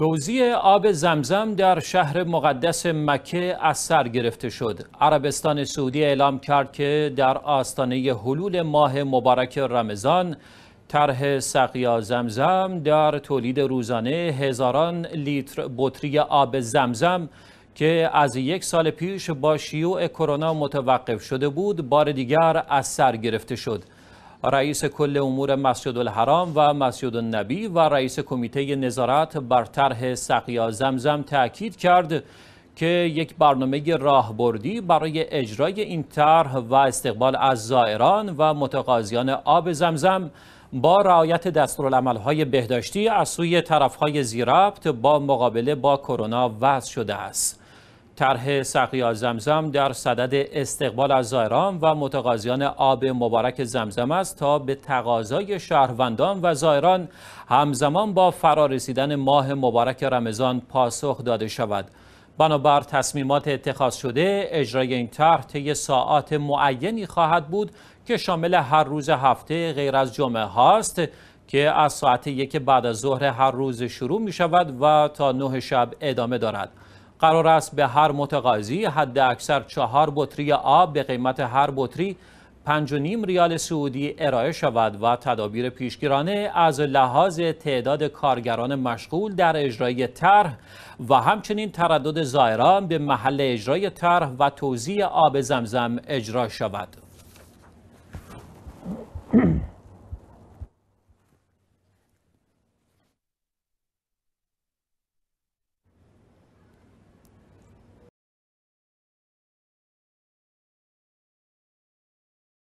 توزیع آب زمزم در شهر مقدس مکه از سر گرفته شد. عربستان سعودی اعلام کرد که در آستانه حلول ماه مبارک رمضان طرح سقیا زمزم در تولید روزانه هزاران لیتر بطری آب زمزم که از یک سال پیش با شیوع کرونا متوقف شده بود بار دیگر از سر گرفته شد. رئیس کل امور مسجد الحرام و مسجد النبی و رئیس کمیته نظارت بر طرح سقیا زمزم تاکید کرد که یک برنامه راهبردی برای اجرای این طرح و استقبال از زائران و متقاضیان آب زمزم با رعایت دستورالعمل‌های بهداشتی از سوی طرف‌های زیربط با مقابله با کرونا وضع شده است. طرح سقیا زمزم در صدد استقبال از زائران و متقاضیان آب مبارک زمزم است تا به تقاضای شهروندان و زائران همزمان با فرارسیدن ماه مبارک رمضان پاسخ داده شود بنابر تصمیمات اتخاذ شده اجرای این طرح طی ساعات معینی خواهد بود که شامل هر روز هفته غیر از جمعه هاست که از ساعت یک بعد از ظهر هر روز شروع می شود و تا نه شب ادامه دارد قرار است به هر متقاضی حد اکثر چهار بطری آب به قیمت هر بطری نیم ریال سعودی ارائه شود و تدابیر پیشگیرانه از لحاظ تعداد کارگران مشغول در اجرای طرح و همچنین تردد زائران به محل اجرای طرح و توزیع آب زمزم اجرا شود.